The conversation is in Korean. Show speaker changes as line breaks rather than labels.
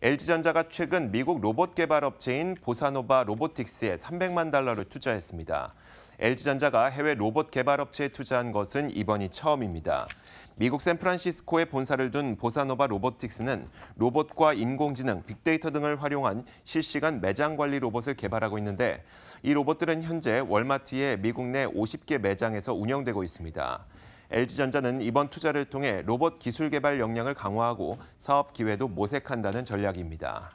LG전자가 최근 미국 로봇 개발 업체인 보사노바 로보틱스에 300만 달러를 투자했습니다. LG전자가 해외 로봇 개발 업체에 투자한 것은 이번이 처음입니다. 미국 샌프란시스코에 본사를 둔 보사노바 로보틱스는 로봇과 인공지능, 빅데이터 등을 활용한 실시간 매장 관리 로봇을 개발하고 있는데 이 로봇들은 현재 월마트의 미국 내 50개 매장에서 운영되고 있습니다. LG전자는 이번 투자를 통해 로봇 기술 개발 역량을 강화하고 사업 기회도 모색한다는 전략입니다.